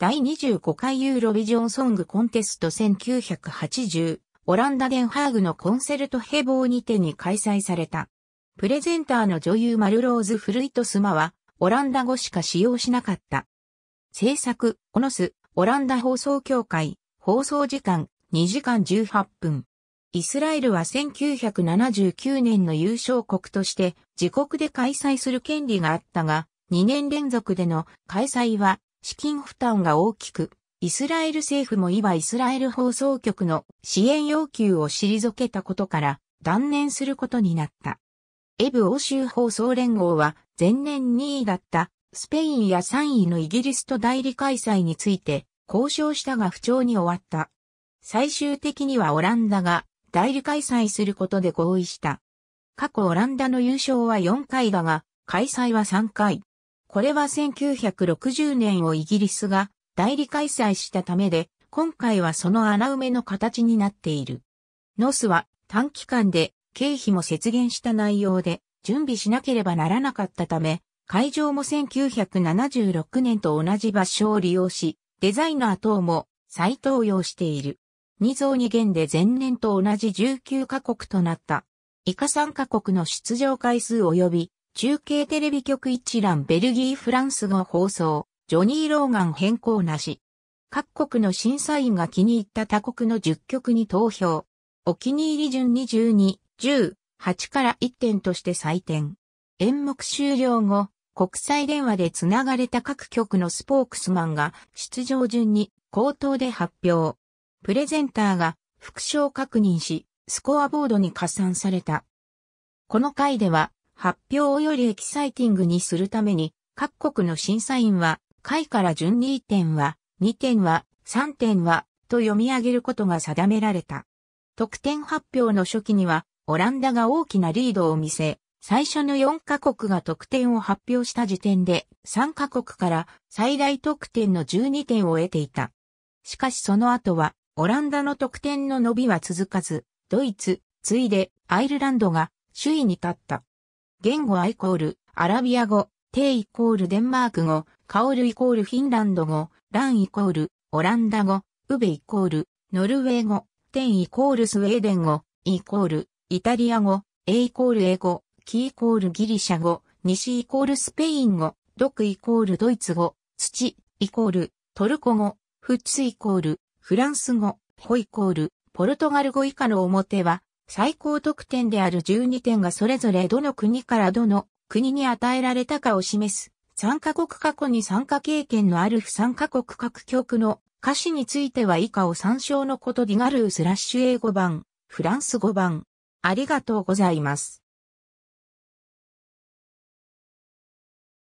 第25回ユーロビジョンソングコンテスト1980、オランダデンハーグのコンセルトヘボーにてに開催された。プレゼンターの女優マルローズ・フルイトスマは、オランダ語しか使用しなかった。制作、オノス、オランダ放送協会、放送時間、2時間18分。イスラエルは1979年の優勝国として自国で開催する権利があったが、2年連続での開催は資金負担が大きく、イスラエル政府も今イスラエル放送局の支援要求を退けたことから断念することになった。エブ欧州放送連合は前年2位だったスペインや3位のイギリスと代理開催について交渉したが不調に終わった。最終的にはオランダが代理開催することで合意した。過去オランダの優勝は4回だが、開催は3回。これは1960年をイギリスが代理開催したためで、今回はその穴埋めの形になっている。ノスは短期間で経費も節減した内容で準備しなければならなかったため、会場も1976年と同じ場所を利用し、デザイナー等も再登用している。2増2減で前年と同じ19カ国となった。以下3カ国の出場回数及び中継テレビ局一覧ベルギーフランス語放送、ジョニー・ローガン変更なし。各国の審査員が気に入った他国の10曲に投票。お気に入り順に12、10、8から1点として採点。演目終了後、国際電話で繋がれた各局のスポークスマンが出場順に口頭で発表。プレゼンターが副賞確認し、スコアボードに加算された。この回では発表をよりエキサイティングにするために、各国の審査員は、回から順に1点は、2点は、3点は、と読み上げることが定められた。得点発表の初期には、オランダが大きなリードを見せ、最初の4カ国が得点を発表した時点で、3カ国から最大得点の12点を得ていた。しかしその後は、オランダの得点の伸びは続かず、ドイツ、ついでアイルランドが首位に立った。言語アイコール、アラビア語、テイイコールデンマーク語、カオルイコールフィンランド語、ランイコール、オランダ語、ウベイコール、ノルウェー語、テンイコールスウェーデン語、イコール、イタリア語、エイコール英語、キイコールギリシャ語、西イコールスペイン語、ドクイコールドイツ語、土、イコール、トルコ語、フッツイコール、フランス語、ホイコール、ポルトガル語以下の表は、最高得点である12点がそれぞれどの国からどの国に与えられたかを示す。参加国過去に参加経験のある不参加国各局の歌詞については以下を参照のことディガルースラッシュ英語版、フランス語版。ありがとうございます。